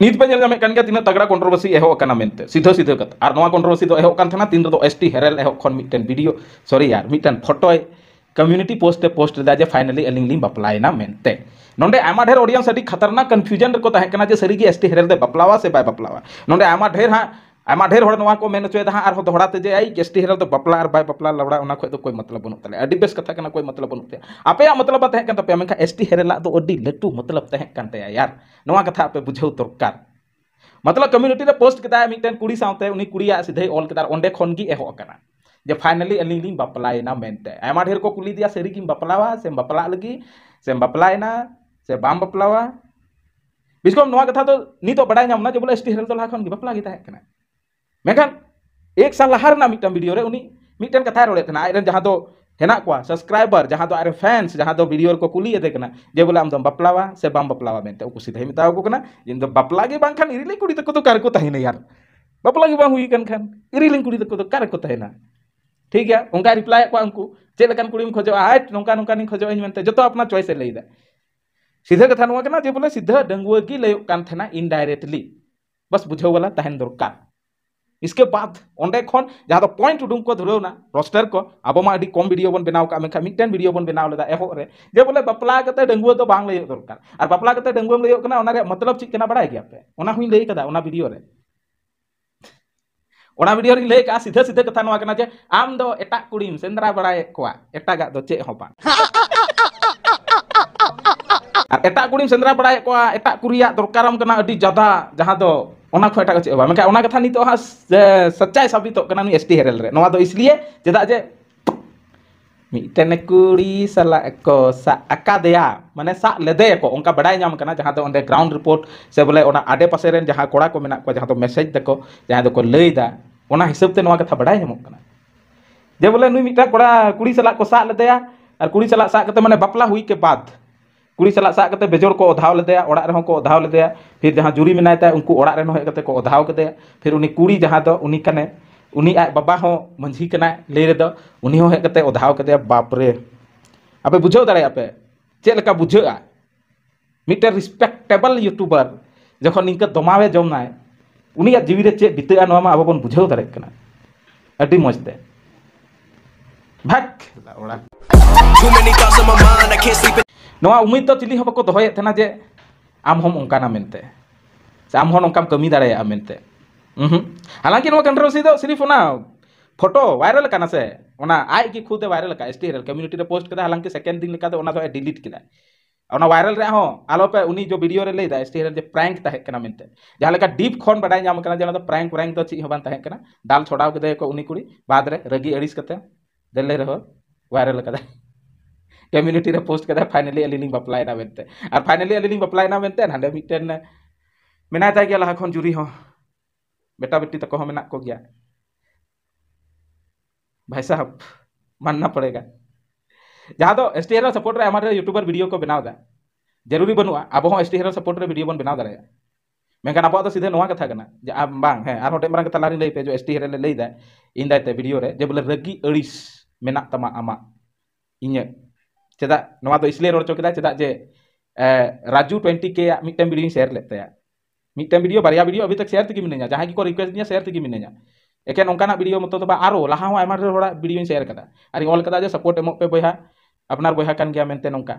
निपेलते तीन तगड़ा कन्ट्रोवर्सी एहोकान सीधो सीधे कथा और ना कन्ट्रोवर्सी एहोकान तीन एस टी हेरल एह खन भिडियो सरी यार मिट्टन फटोए कम्युनिटी पोस्टे पोस्ट लेदा जे फाइनली अली बापलाते नोडे आम ढेर ओडियंस खतरनाक कन्फ्यूजन को सारी एस टी हेरल बापलावा से बै बापलावा ढेर हाँ आमा ढेर को हाँ और दड़ाते जे आई गेस्टी तो बापला और बापला लड़ा खुद कोई मतलब बनू ताले बेस कथा कोई मतलब बनू आपे मतलब तेपे एस टी हेरला तो लटू मतलब तेहते यार ना कथा आपे बुझे दरकार मतलब कम्यूनिटी पोस्ट के मिट्टन कुड़ी साते कुड़िया सीधे ऑलार अंडे एहोकर जे फाइनली अली बापलाना मनते आमा ढेर को कुली दिया सरी बापलावा सेम बापला लगी सेम बापलाना से बाम बापलावा बिस्कम कथा तो नीत बड़ा जो बोले एस टी हेरल तो लाख बापला की मेखान एक साल लहारना मिटन वीडियो रे उनी मिटन कथा रोड़े थना जहाँ जहां तो हेना को सब्सक्राइबर जहां तो आरे फैंस जहां तो वीडियो को कुली ये जे बोले हम बापलावा से बम बपलावा उ कुसी दही इन तो बपला के बांखान इरिले कुड़ी तक तो कर को ताही यार बपला के बांग हुई खान इरिले कुड़ी तक तो कर को ताही ठीक है उनका रिप्लाई को अंकु जे कुड़ी खोजो आय नंका नंका नि खोजो जो तो अपना चॉइस ले दे सीधे कथा ना कना जे बोले सीधा डंगुआ की लेयो कान इनडायरेक्टली बस बुझो वाला तहन दरकार इसके बाद ओंडे जहाँ जहां पॉइंट उडूम को धुरवना रोस्टर को अब कम भिडियो बन बनाव का मेखा मिटन वीडियो बन बनाव लेता एहो जे बोले बापला कते तो बांग लयो दरकार और बापला कते डंगुआ मतलब चिक कना बड़ाय गया भिडियो ओना हुई लई कदा का सीधा सीधा कथा जे आम दो एटा कुड़ी सेंद्रा बड़ा को एटा गा दो चे हो एटा कुड़ीम सेंद्रा बड़ा को एटा कुरिया दरकार कना अडी ज्यादा जहां दो ᱚᱱᱟ ᱠᱷᱚᱱ ᱮᱴᱟᱜ ᱪᱮᱫ ᱵᱟᱝ ᱢᱮᱱᱠᱷᱟᱱ ᱚᱱᱟ ᱠᱟᱛᱷᱟ ᱱᱤᱛᱚᱜ ᱦᱟᱸᱜ ᱥᱟᱪᱟᱭ ᱥᱟᱵᱤᱛᱚᱜ ᱠᱟᱱᱟ ᱱᱩᱭ ᱮᱥ ᱴᱤ ᱦᱮᱨᱮᱞ ᱨᱮ ᱱᱚᱣᱟ ᱫᱚ ᱤᱥᱞᱤᱭᱮ ᱪᱮᱫᱟᱜ ᱡᱮ ᱢᱤᱫᱴᱮᱱ ᱠᱩᱲᱤ ᱥᱟᱞᱟᱜ ᱠᱚ ᱥᱟᱵ ᱟᱠᱟᱫᱮᱭᱟ ᱢᱟᱱᱮ ᱥᱟᱵ ᱞᱮᱫᱮᱭᱟᱠᱚ ᱚᱱᱠᱟ ᱵᱟᱰᱟᱭ ᱧᱟᱢ ᱠᱟᱱᱟ ᱡᱟᱦᱟᱸ ᱫᱚ ᱚᱸᱰᱮ ᱜᱨᱟᱣᱩᱱᱰ ᱨᱤᱯᱳᱨᱴ ᱥᱮ ᱵᱚᱞᱮ ᱚᱱᱟ ᱟᱰᱮᱯᱟᱥᱮ ᱨᱮᱱ ᱡᱟᱦᱟᱸ ᱠᱚᱲᱟ ᱠᱚ ᱢᱮᱱᱟᱜ ᱠᱚᱣᱟ ᱡᱟᱦᱟᱸ ᱫᱚ ᱢᱮᱥᱮᱡᱽ ᱫᱟᱠᱚ ᱡᱟᱦᱟᱸᱭ ᱫᱚᱠᱚ ᱞᱟᱹᱭᱫᱟ ᱚᱱᱟ ᱦᱤᱥᱟᱹᱵ ᱛᱮ ᱱᱚᱣᱟ ᱠᱟᱛᱷᱟ ᱵᱟᱰᱟᱭ ᱧᱟᱢᱚᱜ ᱠᱟᱱᱟ ᱡᱮ ᱵᱚᱞᱮ ᱱᱩᱭ ᱢᱤᱫᱴᱟᱝ ᱠᱚᱲᱟ ᱠᱩᱲᱤ ᱥᱟᱞᱟᱜ ᱠᱚ ᱥᱟᱵ ᱞᱮᱫᱮᱭᱟ ᱟᱨ ᱠᱩᱲᱤ ᱥᱟᱞᱟᱜ ᱥᱟᱵ ᱠᱟᱛᱮ ᱢᱟᱱᱮ ᱵᱟᱯᱞᱟ ᱦᱩᱭ ᱠᱮ ᱵᱟᱫ कुड़ी साल साग करते बेजोड़ को ओधाव लेदे ओड़ा रहों को ओधाव लेदे फिर जहाँ जुरी मेनाय ताय उनको ओड़ा रेन हेज को ओधाव केदे फिर उन कुड़ी जहाँ तो उनी कने उनी बाबा हो मंझी कना लैर रे दो उनी हो बापरे करते बुझे केदे चलका बुझे मिट्टे रिसपेक्टेबल दाड़े अपे चेलका बुझा मिटे रिस्पेक्टेबल यूट्यूबर जखन निका दमावे जमनाय उनिया जीवी चे बीता अब बन बुझे दाड़े कना मजते भाग ना ᱩᱢᱤᱫ तो चिली ᱦᱚᱸ ᱵᱟᱠᱚ ᱫᱚᱦᱚᱭᱮᱫ ᱛᱟᱦᱮᱱᱟ ᱡᱮ ᱟᱢ ᱦᱚᱸᱢ ᱚᱱᱠᱟᱱᱟ ᱢᱮᱱᱛᱮ कमी ᱟᱢ मनते हालांकि कंट्रोवर्सी सिर्फ फोटो वायरल करना से आज की खुद वायरल का एस टी हेरल कम्यूनिटी पोस्ट कर हालांकि सेकेंड दिन का लेकर डिलीट किया वायरल आलोपे उनी जो वीडियो रे लेदा एस टी एल प्रैंक मनते मेनते जहाँ डीप खन बड़ा जो प्रैंक प्रैंक तो चीज डाल दाल छड़ाव को उनी कुड़ी बाद रगी अड़ीस करते दिल्ली रहा वायरल कम्यूनिटी पोस्ट कर ᱠᱮᱫᱟᱭ ᱯᱷᱟᱭᱱᱟᱞᱤ ᱟᱹᱞᱤᱧ ᱞᱤᱧ ᱵᱟᱯᱞᱟᱭᱮᱱᱟ ᱢᱮᱱᱛᱮ ᱟᱨ ᱯᱷᱟᱭᱱᱟᱞᱤ ᱟᱹᱞᱤᱧ ᱞᱤᱧ ᱵᱟᱯᱞᱟᱭᱮᱱᱟ ᱢᱮᱱᱛᱮ ᱦᱟᱸᱰᱮ ᱢᱤᱫᱴᱮᱱ ᱢᱮᱱᱟᱭ ᱛᱟᱭ बेटा बेटी तक मे को गया भाई साहब मानना पड़ेगा जहाँ एस टी हेरो सपोर्ट रहे हमारे यूट्यूबर भिडियो को बनाव दा जरूरी बनू अब एस टी हेरो सपोर्ट रहे भिडियो बन बना दाड़ा मेकन अब सीधे ना कथा करना जे आप बांग है पे जो एस टी हेरे लैदा इन दाते वीडियो जे बोले रगी अड़िस मेना तमा आमा इन चेदा तो इसलिए रोड़ ᱨᱚᱲ ᱦᱚᱪᱚ ᱠᱮᱫᱟ ᱪᱮᱫᱟᱜ राजू ट्वेंटी के मिट्टन भिडियो शेयर लेते हैं मिट्टन भिडियो बारे भिडियो अभी तक शेयर तक मिले जहाँ को रिक्वेस्ट दिया शेयर तक मिले एके नौकाना भिडियो मत तो और लहा हूँ भिडियो शेयर कर और ऑल कदा सपोर्ट एम पे बहा अपना बहा कान गया मेनते नौका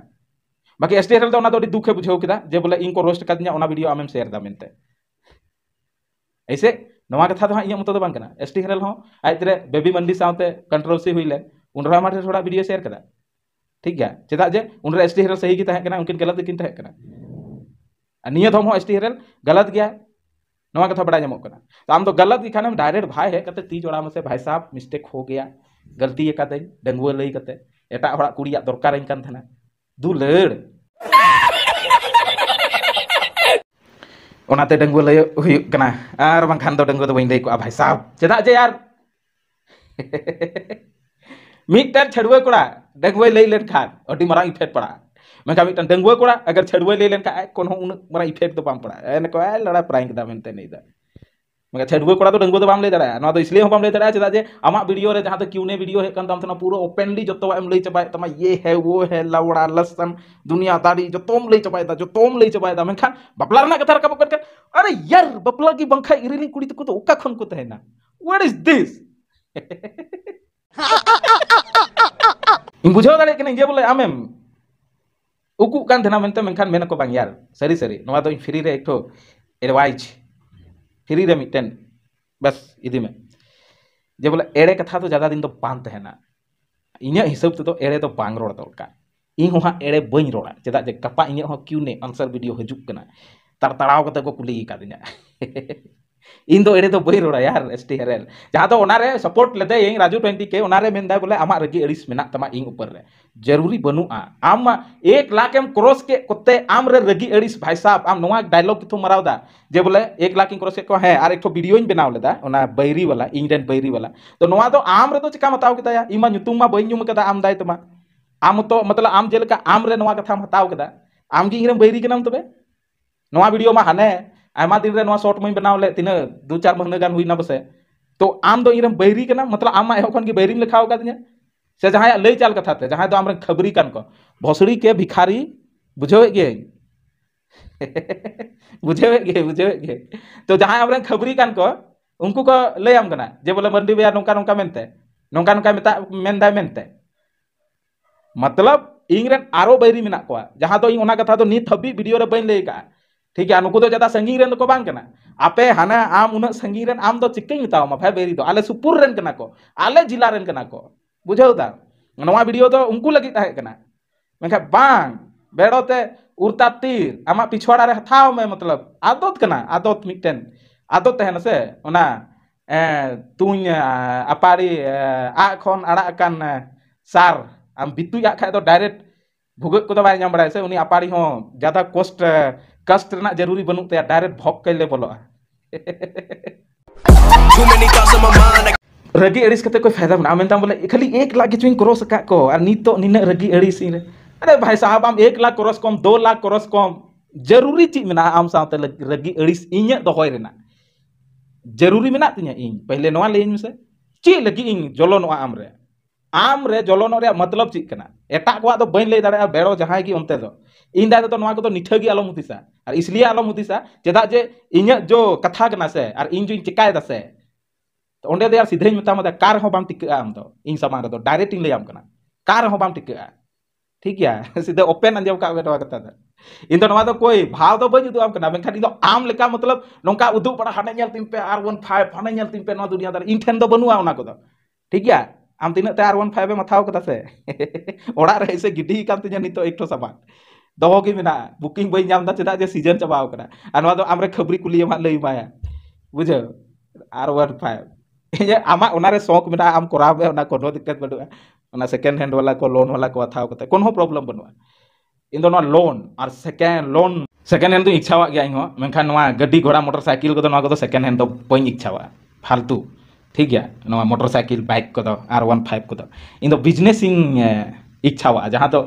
बाकी एस डी एल तो अभी दुखे बुझे कदा जे बोले इन को रोस्ट कदना भिडियो आम शेयर दा मेनते ऐसे ना कथा तो हाँ इं मत तो बांगना एस डी एल आज बेबी मंडी साथ कंट्रोवर्सी हुई लेन उन ढेर भिडियो शेयर कर ठीक है चेदा जे उन एस टी हेरल सही उनकिन गलत किन नियत हम एस टी हेरल गलत गया ना कथा बड़ा जमुक तो आम तो गलत की खाना डायरेक्ट भाई हे करते तीज ओड़ा मसे भाई साहब मिस्टेक हो गया गलती का डंगुआ लई करते एट कुड़ी दरकार दू लड़ते डंगुआ लयोगना डंगुआ तो बी तो लैक भाई साहब चेदा जे यार मिटन छड़ुए कोड़ा डेंगुए लेन खानी मारा इफेक्ट पड़ा मैं कहा डेंगुए कोड़ा अगर छड़ुए लेन खान उन मारा इफेक्ट तो पड़ा ए लड़ा प्राइंग मैं छड़ुए कोड़ा तो डेंगुए तो बम लैदा तो इसलिए बम लैदा चेदा जे आम वीडियो जहाँ तो क्यूने वीडियो हे तम पूरा ओपेनली जो लै चाबा ये है वो हे लवड़ा लसन दुनिया दारी जो लै चाबाद जो लै चाबाद मेखान बापला कथा रखा कर अरे यार बापला की बाखा इरिली कुड़ी तक तो वेर इज दिस बुझे दिन जे बोले आम उकना मन को बांग यार सरी सारी तो फ्री रे एक तो एडवाइज फ्री रे मिटेन बस इदी में जे बोले एड़े कथा तो ज्यादा दिन तो बाहना इन हिसाब से तो एड़े तो बांग रोड़ दरकार इन हाँ एड़े बी रोड़ा चेदा जे कपा इन क्यूने आंसर वीडियो इन दो एड़े तो बई रोड़ा यार एस टी हेरल जहाँ तो ओनारे सपोर्ट लेते यंग राजू ट्वेंटी के उनारे में बोले आम रगी अड़ीस में तमा इन ऊपर रे जरूरी बनुआ आम एक लाख एम क्रॉस के कोते आम रे रगी अड़ीस भाई साहब आम नोवा डायलॉग किथु मरावदा जे बोले एक लाख इन क्रॉस के को है आर एक ठो वीडियो इन बनाव लेदा ओना बैरी वाला इंग्लैंड बैरी वाला तो नोवा तो आम रे तो चिका मताव किता या इमा नुतुम मा बई नुम कदा आम दाय तमा आम तो मतलब आम जेल का आम रे नोवा कथा मताव कदा आम गी इंग्लैंड बैरी के नाम तबे नोवा वीडियो मा हने आमा दिन शॉर्ट मुई बना ले तीन दो चार महीना गान हुई ना तो आम दो इनम बहरी मतलब का मतलब आम एह खन बहरी लिखा होगा से जहाँ लै चाल कथा जहाँ आम खबरी कान को भोसड़ी के भिखारी बुझे गे बुझे गे बुझे गे तो जहाँ आम खबरी कान को उनको को लै आम करना जे बोले मंडी बया नौका नौका मनते नौका नौका मनता मनते मतलब इन आरो बहरी मे को जहाँ तो इन कथा तो नीत हबी वीडियो बैं लैका है ठीक है उनको चाहे संगी को आपे हाना आम उन संगी आम तो चिकेन हतावा भाई बेरी तो। आले सुपुर को आले जिला रेन कना को बुझेता ना भिडियो तो उनको लगी तहना बांग बेड़ोते उरता तीर आम पिछड़ा हतावा में मतलब आदत कना आदत मिटेन आदत तहन से ओना तुई अपारी आ सार आम बितुया खा तो डायरेक्ट भुगत को बाय से उन्हें आपारी हो ज्यादा कष्ट कष्ट जरूरी बनू तया डायरेक्ट भोग कैले ले बोलो रगी अड़िस कते कोई फायदा बना मैं बोले खाली एक लाख किचुइन क्रॉस को और नीतो निना रगी अड़िस रे अरे भाई साहब आम एक लाख क्रॉस कम दो लाख क्रॉस कम जरूरी चीज में आम साथे रगी अड़िस इन दोहय जरूरी मेना तीन इन पहले नवा लेइन से चे लगी इन जलो नवा आम आम जलन मतलब चेकना एटा को बैं लै दा बेड़ो जहां की अंते इन दादा तो को तो आलम हतीसा और इसलिए आलम हतीसा चेदा जे इन जो तो तो, कथा कना से इन जो चेकायदा से अंडे सीधे मतम कार टिका इन सामान डायरेक्ट इन लैम करना कार बाम टिका ठीक है सीधे ओपेन आंजाम कथा इन दो कोई भाव तो बी उदा आम मतलब नौका उदू पड़ा हाने पे आर वन फाइव हाने पे दुनिया दिन इन ठेन बनू ठीक है आम तीन आर ओन फाइव माथावता से से गिडी नित एक सामान दोगे मे बुकिंग बी जे सीजन चाबाक आम खबरी कुली लैमाय बुझे आर वन फाइव आम शौक मे आम करावे दिक्कत बढ़ा सेकेंड हैंड वाला को लोन वाला को अथा को प्रॉब्लम बनवा इन दो लोन और सेकेंड लोन सेकेंड हैंड तो इच्छा गया इन मेखान गाड़ी घोड़ा मोटर साइकिल को सेकेंड हैंड तो बी इच्छा फालतू ठीक है ना मोटरसाइकिल बाइक को तो, आर वन फाइव को तो। इन दो बिजनेस इच्छा जहाँ तो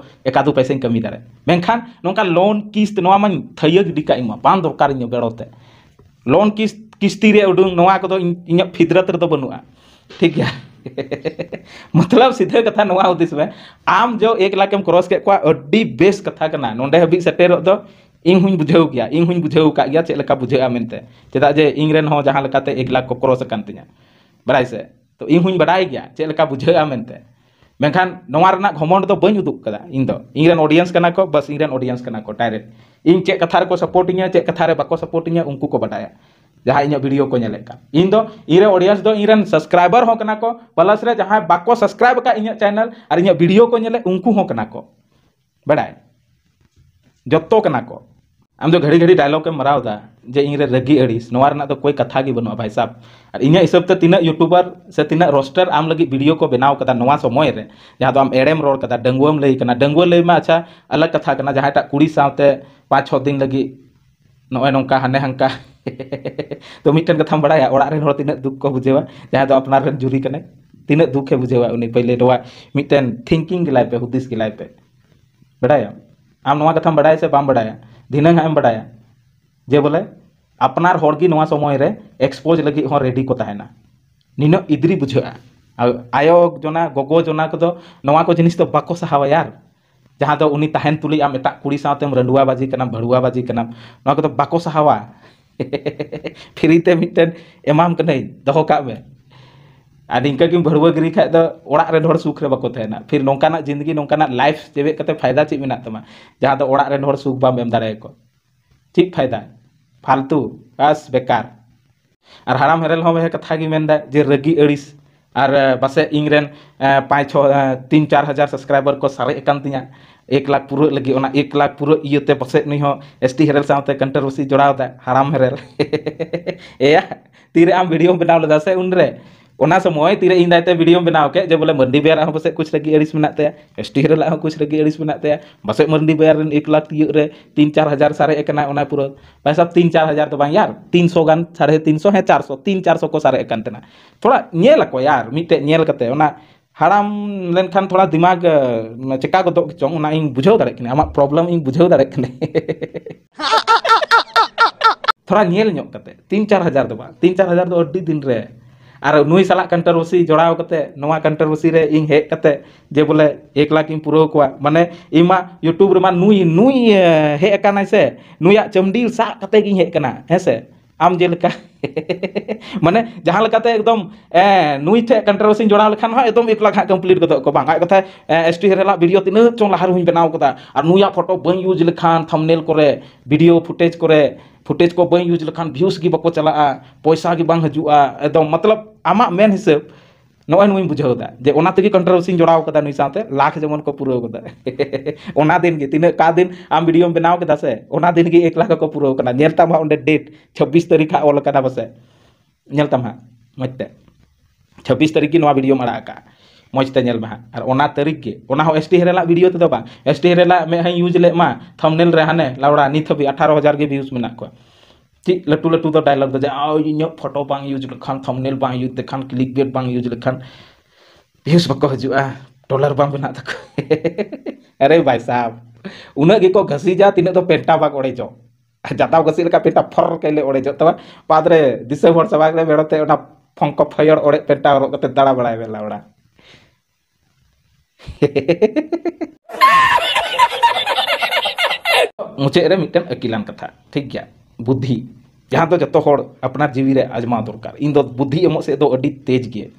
दो पैसे कमी दारे मेखान नौका लोन किस्त ना मैं थैयोगी का बा दरकार बेड़ते लोन किस्त किस्ती उड़ूंगों तो फिदरत बनू ठीक है मतलब सीधे कथा ना उदेश में आम जो एक लाख एम क्रॉस कैदी बेस कथा करना नोडे हम सेटेर इन हूँ बुझे इन हूँ बुझे चलका बुझे चेदा जे इन जहाँ एक लाख को क्रॉस कर बड़ा से तो इन हूँ बड़ा चलका बुझेगा मेखान घमंड तो बी उदा इन इन ऑडियंस का को, बस इन ऑडियंस को डायरेक्ट इन चे कथा को सपोर्ट इन चेक कथा बाको सपोर्ट उनको को बाडा जहाँ इन भिडियो को इन इन ऑडियंस इन सब्सक्राइबर को प्लस जहाँ बाको सब्सक्राइब का इन चैनल और इन भिडियो को उनको बड़ा जो को आम जो घड़ी घड़ी डायलॉग के मरा होता जे इंगे रगी अड़ीस ना तो कोई कथा की बनू भाई साहब और इन हिसाब से तीन यूट्यूबर से तीन रोस्टर आम लगी वीडियो को बनाव का समय जहाँ आम एड़ेम रोड़ा डंगुम लैंकना डंगुआ लै में अच्छा अलग कथा कर जहाँ कुड़ी साते पाँच छः दिन लगी नए ना हने हंका तो मिट्टन कथा बड़ा ओर तीन दुख को बुझे जहाँ तो अपना जुरी कने तीन दुखे बुझे पैले मिट्टन थिंकिंग हूद हुदिस लाइपे बड़ा आम कथा बड़ा से बड़ा दिनें हम बाढ़ा जे बोले अपनार होगी समय रे एक्सपोज लगी हो रेडी को तहना नीन इदरी बुझे आयो जना गगो जना को तो को जिनिस तो बाको सहावा यार जहां तो उनी तहन तुली आम एटा कुड़ी सातेम तो रंडुआ बाजी कना भड़ुआ बाजी कना नवा को तो बाको सहावा फ्री मिटेन एमाम कने दहो का में और इनका भरव गिरी खाद ओर सुख रेको फिर नौकान जिंदगी नौकान लाइफ चेबे फायदा चीज में तमाम जहाँ तो सुख बम दारे को चे फायदा फालतू बस बेकार और हराम हेरल हे कथा जे रगी अड़ीस और पासे इनरें पाँच छः तीन चार हजार सब्सक्राइबर को सारे एक लाख पूरा लगी ओना एक लाख पूरा इतने पास नहीं एस टी हेरल साथ कंट्रोवर्सी जोड़ा हराम हेरल ए तीन आम भिडियो बनाव लेदा से उनरे उस समय तीर इन दायते वीडियो बनाव के बोले मंडी बजार हम कुछ लगे अड़ी मेहनत एस टी रहा कुछ लगे अड़ी मेहनत बसे मंडी बजार एक लाख तीयर तीन चार हजार सारे एना पूरा भाई साहब तीन चार हजार तो बा यार तीन सौ गान साढ़े तीन सौ हे चार सौ तीन चार सौ को सारे तेना थोड़ा नल को यार मिट्टे हाड़ाम लेखान थोड़ा दिमाग चेका गतो कि चोना बुझे दाड़े आम प्रब्लम बुझे दाड़े थोड़ा नल तीन चार हजार तो तीन चार हजार तो दिन रे ᱟᱨ ᱱᱩᱭ ᱥᱟᱞᱟᱜ ᱠᱚᱱᱴᱨᱚᱵᱷᱟᱨᱥᱤ ᱡᱚᱲᱟᱣ ᱠᱟᱛᱮ ᱱᱚᱣᱟ ᱠᱚᱱᱴᱨᱚᱵᱷᱟᱨᱥᱤ ᱨᱮ ᱤᱧ ᱦᱮᱡ ᱠᱟᱛᱮ ᱡᱮ ᱵᱚᱞᱮ ᱮᱠ ᱞᱟᱠᱷ ᱤᱧ ᱯᱩᱨᱟᱹᱣ ᱠᱚᱣᱟ ᱢᱟᱱᱮ ᱤᱧ ᱢᱟ ᱤᱭᱩᱴᱩᱵᱽ ᱨᱮᱢᱟ ᱱᱩᱭ ᱱᱩᱭ ᱦᱮᱡ ᱟᱠᱟᱱᱟᱭ ᱥᱮ ᱱᱩᱭᱟᱜ ᱪᱟᱢᱰᱤᱞ ᱥᱟᱵ ᱠᱟᱛᱮ ᱜᱤᱧ ᱦᱮᱡ ᱟᱠᱟᱱᱟ ᱦᱮᱸ ᱥᱮ ᱟᱢ ᱡᱮᱞᱮᱠᱟ ᱢᱟᱱᱮ ᱡᱟᱦᱟᱸ ᱞᱮᱠᱟᱛᱮ ᱮᱠᱫᱚᱢ ᱱᱩᱭ ᱴᱷᱮᱱ ᱠᱚᱱᱴᱨᱳᱵᱷᱟᱨᱥᱤᱧ ᱡᱚᱲᱟᱣ ᱞᱮᱠᱷᱟᱱ ᱦᱚᱸ ᱮᱠᱫᱚᱢ ᱮᱠ ᱞᱟᱠᱷ ᱦᱟᱸᱜ ᱠᱚᱢᱯᱞᱤᱴ ᱜᱚᱫᱚᱜ ᱠᱚ ᱵᱟᱝ ᱟᱡ ᱠᱟᱛᱷᱟ ᱮᱥ ᱴᱤ ᱦᱮᱨᱮᱞᱟᱜ ᱵᱷᱤᱰᱤᱭᱳ ᱛᱤᱱᱟᱹᱜ ᱪᱚᱝ ᱞᱟᱦᱟ ᱨᱮᱦᱚᱸᱧ ᱵᱮᱱᱟᱣ ᱠᱟᱫᱟ ᱟᱨ ᱱᱩᱭᱟᱜ ᱯᱷᱳᱴᱳ ᱵᱟᱹᱧ ᱤᱭᱩᱡᱽ ᱞᱮᱠᱷᱟᱱ ᱛᱷᱟᱢᱱᱮᱞ ᱠᱚᱨᱮ ᱵᱷᱤᱰᱤᱭᱳ ᱯᱷᱩᱴᱮᱡᱽ ᱠᱚᱨᱮ फुटेज को बी यूज लेखान भ्यूस की बाको चला पैसा की बांग हजूगा एकदम मतलब आमा मेन हिसाब ᱱᱚᱜᱼᱚᱭ ᱱᱩᱭ ᱵᱩᱡᱷᱟᱹᱣ ᱫᱟ ᱡᱮ ᱚᱱᱟ ᱛᱮᱜᱮ ᱠᱚᱱᱴᱨᱚᱵᱷᱟᱨᱥᱤᱧ ᱡᱚᱲᱟᱣ ᱠᱟᱫᱟ ᱱᱩᱭ ᱥᱟᱶᱛᱮ ᱞᱟᱠᱷ ᱡᱮᱢᱚᱱ ᱠᱚ ᱯᱩᱨᱟᱹᱣ ᱠᱟᱫᱟ ᱚᱱᱟ ᱫᱤᱱ ᱜᱮ ᱛᱤᱱᱟᱹᱜ ᱚᱠᱟ ᱫᱤᱱ ᱟᱢ ᱵᱷᱤᱰᱤᱭᱳᱢ ᱵᱮᱱᱟᱣ ᱠᱮᱫᱟ ᱥᱮ ᱚᱱᱟ ᱫᱤᱱ ᱜᱮ 1 ᱞᱟᱠᱷ ᱠᱚ ᱯᱩᱨᱟᱹᱣ ᱠᱟᱱᱟ ᱧᱮᱞ ᱛᱟᱢ ᱦᱟᱸᱜ ᱚᱸᱰᱮ ᱰᱮᱴ 26 ᱛᱟᱹᱨᱤᱠᱷ ᱦᱟᱸᱜ ᱚᱞ ᱠᱟᱫᱟ ᱯᱟᱥᱮ ᱧᱮᱞ ᱛᱟᱢ ᱦᱟᱸᱜ ᱢᱚᱡᱽ ᱛᱮ 26 तारीख की नवा वीडियो में अड़ा मजते नल हाँ और तारीख के एस टी हेरेला वीडियो तेद एस टी हेरेला मेह यूज लेमा थमनेल रे हाने लाउड़ा नित हबी अठारह हजार के व्यूज मे ᱪᱮᱫ ᱞᱟᱹᱴᱩ ᱞᱟᱹᱴᱩ ᱫᱚ ᱰᱟᱭᱞᱚᱜ ᱫᱚ ᱡᱮ ᱤᱧᱟᱹᱜ ᱯᱷᱳᱴᱳ ᱵᱟᱝ ᱤᱭᱩᱡᱽ ᱞᱮᱠᱷᱟᱱ ᱛᱷᱟᱢᱱᱮᱞ ᱵᱟᱝ ᱤᱭᱩᱡᱽ ᱞᱮᱠᱷᱟᱱ ᱠᱞᱤᱠ ᱜᱮᱴ ᱵᱟᱝ ᱤᱭᱩᱡᱽ ᱞᱮᱠᱷᱟᱱ ᱵᱷᱤᱭᱩᱡᱽ ᱵᱟᱠᱚ ᱦᱤᱡᱩᱜᱼᱟ डॉलर बम बना अरे भाई साहब उनग को घसीजा तीन तो पेटा बाग उड़ेजो जाता घसी लेका पेटा फर कैले उड़ेजो तब बाद रे दिसे भर सभा रे बेड़ते ओना फंक फयर ओड़े पेटा हर कते दाड़ा बड़ा बेला बड़ा मुचे रे मिटन अकिलान कथा ठीक गया बुद्धि जहाँ तो जो अपना जीवी रे आजमा दरकार इन दो बुद्धि एम सी तेज गे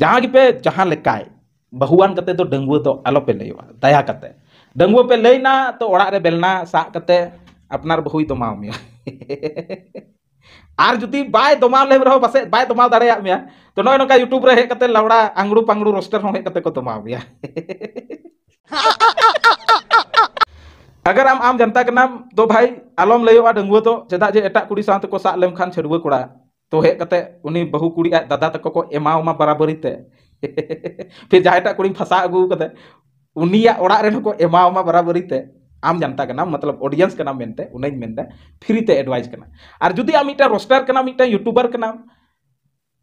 जहाँ की पे जहाँ लेकाय बहुआन तो डंगुआ तो आलोपे लैवा दया डंगुआ पे लैना तो ओड़ा रे बेलना साग अपना बहु ही तो दमाव जुदी बाय दमाव तो लेब रहो पसे बाय तो नो नका यूट्यूब रे लवड़ा आंगड़ू पांगड़ू रोस्टर हो को दमाव अगर आम आम जनता के नाम तो भाई आलोम लेवा डंगुआ तो चेदा जे एटा कुड़ी साथ को साथ खान छड़ुआ कोड़ा तो हे कते उनी बहु कुड़ी आ दादा तक को एमा उमा बराबरी ते फिर जाहेटा कुड़ी फसा अगु कते उनिया ओड़ा रेन को एमा उमा बराबरी ते आम जनता के नाम मतलब ऑडियंस के नाम मेनते उन्हें मेनते फ्री ते एडवाइस करना और जुदी आम मिटा रोस्टर के नाम मिटा यूट्यूबर के नाम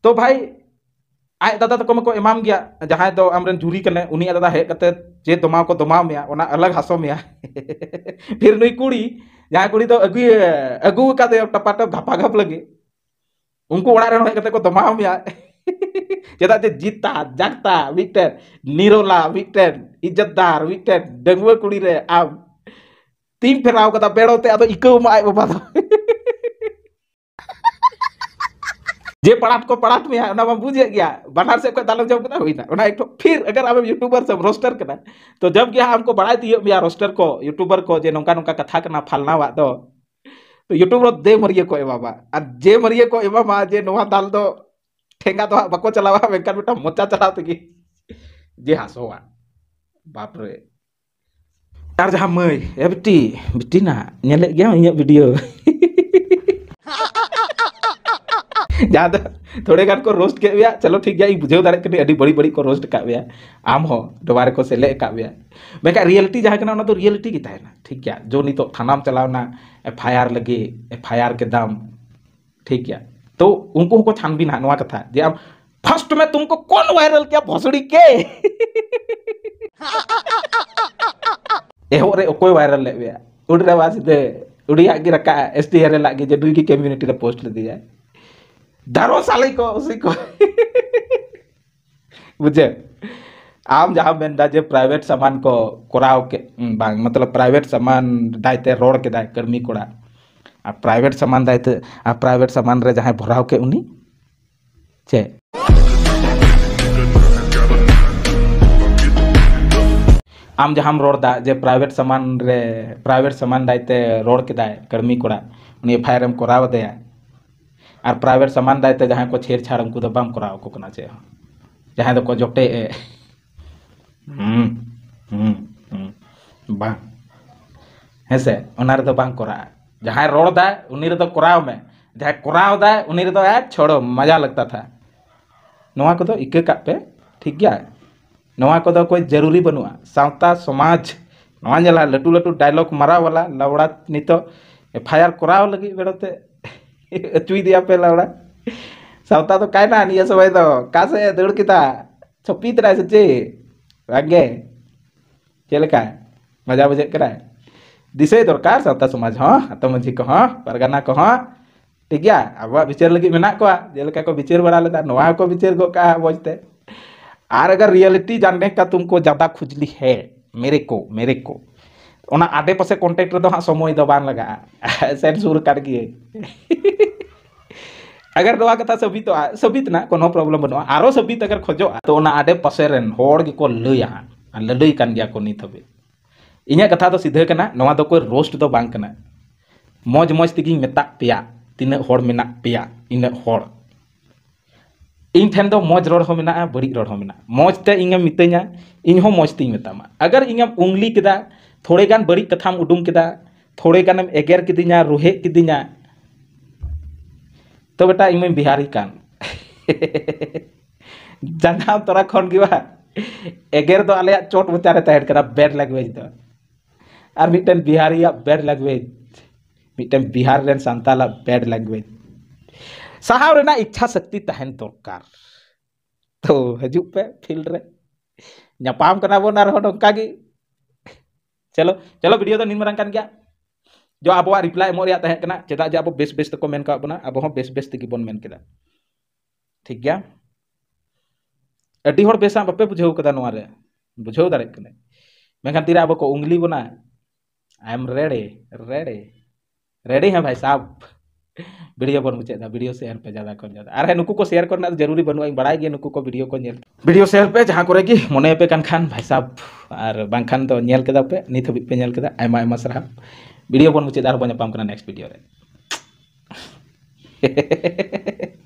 तो भाई ᱟᱡ ᱫᱟᱫᱟ ᱛᱟᱠᱚ ᱢᱟᱠᱚ ᱮᱢᱟᱢ ᱜᱮᱭᱟ ᱡᱟᱦᱟᱸᱭ ᱫᱚ ᱟᱢᱨᱮᱱ ᱡᱩᱨᱤ ᱠᱟᱱᱟᱭ ᱩᱱᱤ ᱟᱡ ᱫᱟᱫᱟ ᱦᱮᱡ ᱠᱟᱛᱮ ᱡᱮ ᱫᱚᱢᱟᱣ ᱠᱚ ᱫᱚᱢᱟᱣ ᱢᱮᱭᱟ ᱚᱱᱟ ᱟᱞᱟᱜ ᱦᱟᱥᱚ ᱢᱮᱭᱟ ᱯᱷᱤᱨ ᱱᱩᱭ ᱠᱩᱲᱤ ᱡᱟᱦᱟᱸᱭ ᱠᱩᱲᱤ ᱫᱚ ᱟᱹᱜᱩᱭ ᱟᱹᱜᱩ ᱠᱟᱫᱮ ᱴᱟᱯᱟᱴᱟᱯ ᱜᱷᱟᱯᱟᱜᱷᱟᱯ ᱞᱟᱹᱜᱤᱫ ᱩᱱᱠᱩ ᱚᱲᱟᱜ ᱨᱮᱱ ᱦᱮᱡ ᱠᱟᱛᱮ ᱠᱚ ᱫᱚᱢᱟᱣ ᱢᱮᱭᱟ ᱪᱮᱫᱟᱜ ᱡᱮ ᱡᱤᱛᱟ ᱡᱟᱜᱛᱟ ᱢᱤᱫᱴᱮᱱ ᱱᱤᱨᱚᱞᱟ ᱢᱤᱫᱴᱮᱱ ᱤᱡᱽᱡᱚᱛᱫᱟᱨ ᱢᱤᱫᱴᱮᱱ ᱰᱟᱺᱜᱩᱣᱟᱹ ᱠᱩᱲᱤ ᱨᱮ ᱟᱢ ᱛᱤᱧ ᱯᱷᱮᱨᱟᱣ ᱠᱟᱫᱟ ᱵᱮᱲᱚᱛᱮ ᱟᱫᱚ ᱤᱠᱟᱹᱣ ᱢᱟ ᱟᱡ ᱵᱟᱵᱟ ᱫᱚ जे पढ़ात को पढ़ात में है ना बुझे गया बनार से कोई दालम जब ना हुई होना एक तो फिर अगर आप यूट्यूबर से रोस्टर करना तो जब गया हाँ हमको बड़ा दिए रोस्टर को यूट्यूबर को जे नौका नौका कथा करना फालना वा दो तो यूट्यूबर दे मरिए को एमामा और जे मरिए को एमामा जे नवा दाल दो ठेंगा तो बको चलावा मेनकान बेटा मोचा चलाव की जे हासोवा बाप रे यार जहां मई ए बिटी बिटी ना नेले गया वीडियो जहाँ तो थोड़े गान को रोस्ट के गया चलो ठीक है बुझे दारे के बड़ी बड़ी को रोस्ट का गया आम हो डबारे को सेले का गया बेका रियलिटी जहाँ के तो रियलिटी की तहना ठीक है जो नहीं तो थाना में चलाना एफ आई आर लगे एफ आई आर के दाम ठीक है तो उनको उनको छानबीन है ना कथा जे आप फर्स्ट में तुमको कौन वायरल किया भोसड़ी के एहो रे कोई वायरल ले उड़ रहे वासी दे रखा है एस टी आर एल आगे जे दुई की कम्युनिटी ने पोस्ट ले दिया है धरो साले को उसी को बुझे आम जहाँ मैं जे प्राइवेट सामान को कोराव के बांग मतलब प्राइवेट सामान दायते रोड के दाय कर्मी कोड़ा आ प्राइवेट सामान दायते आ प्राइवेट सामान रे जहाँ भराओ के उनी चे आम जहाँ रोड दा जे प्राइवेट सामान रे प्राइवेट सामान दायते रोड के दाय कर्मी कोड़ा उनी एफ एम कोराव दे और प्राइवेट सामान दायते जहाँ को छेड़छाड़ उनको बम करा को चे जहाँ को जोटे ए से उनारे जहाँ रोड़ दाय तो में जहाँ कराओ दाय तो छोड़ो मजा लगता था नवा को तो पे ठीक गया नवा को तो कोई जरूरी बनुआ सांता समाज नवा लटू लटू डायलॉग मरा वाला लवड़ा नहीं तो एफ आई आर कराओ लगी बेड़ते चुई पहला वाला सावता तो काय ना आणि असं व्हायचं कास से दड किता से ची वागे चल का मजा मजा कराय तो दरकार सावता समाज हं आता को क हं ठीक है हं ᱴᱷᱤᱠ ᱜᱮᱭᱟ ᱟᱵᱚᱣᱟᱜ ᱵᱤᱪᱟᱹᱨ ᱞᱟᱹᱜᱤᱫ ᱢᱮᱱᱟᱜ ᱠᱚᱣᱟ ᱡᱮᱞᱮᱠᱟ का को ᱵᱟᱲᱟ बड़ा लेता नवा को ᱜᱚᱫ को कहा बोलते और अगर रियलिटी जानने का तुमको ज़्यादा खुजली है मेरे को मेरे को ᱚᱱᱟ ᱟᱰᱮ ᱯᱟᱥᱮ ᱠᱚᱱᱴᱮᱠᱴ ᱨᱮᱫᱚ ᱦᱟᱸᱜ ᱥᱚᱢᱚᱭ ᱫᱚ ᱵᱟᱝ ᱞᱟᱜᱟᱜᱼᱟ ᱥᱮᱱ ᱥᱩᱨ ᱠᱟᱱ ᱜᱤᱭᱟᱹᱧ अगर नवा कथा सबित सबित ना कोनो प्रॉब्लम बनवा आरो सबीत अगर खोजो तो ना आडे पासे रेन होड़ को लया लड़ई कान गया को नित हबे इन्या कथा तो सीधे कना नवा दो कोई रोस्ट तो बांग कना मौज मौज तिगी मेता पेया तिना होड़ मेना पेया इन होड़ इन ठेन दो मौज रोड हो मेना बड़ी रोड हो मेना मौज ते इंगे मितेኛ इन हो मौज तिंग मेतामा अगर इंगे उंगली केदा थोड़े गान बड़ी कथाम उडूम किदा थोड़े गान एगेर किदिना रुहे किदिना तो बेटा इमे बिहारी कान जाना तोरा खन गिवा एगेर दो तो आले चोट बचारे तहेड करा बैड लैंग्वेज दो तो। और मिटन बिहारी बैड लैंग्वेज मिटन बिहार रेन संताला बैड लैंग्वेज साहब रेना इच्छा शक्ति तहन दरकार तो हजु पे फील्ड रे ᱧᱟᱯᱟᱢ ᱠᱟᱱᱟ ᱵᱚᱱ ᱟᱨᱦᱚᱸ ᱱᱚᱝᱠᱟ ᱜᱮ चलो चलो वीडियो तो निम्न रंग जो अब रिप्लाई एम तहना चेदा जे बेस बेस तक मेकबा अब बेस बेस तक ठीक है अभी बेस बापे बुझे नारे बुझे दाने मेखान तीन अब को उंगली बोना आई एम रेडे रेडे रेडे हैं भाई साहब वीडियो बन मुझे वीडियो शेयर पे ज्यादा कर ज्यादा अरे नुकू को शेयर करना जरूरी बनवा बड़ा गया नुकू को वीडियो को नेल वीडियो शेयर पे जहाँ को रेगी मने पे कान खान भाई साहब और बांखान तो नेल केदा पे नित हबी पे नेल केदा आयमा आयमा सराहा वीडियो बन मुझे दार बन पाम करना नेक्स्ट वीडियो रे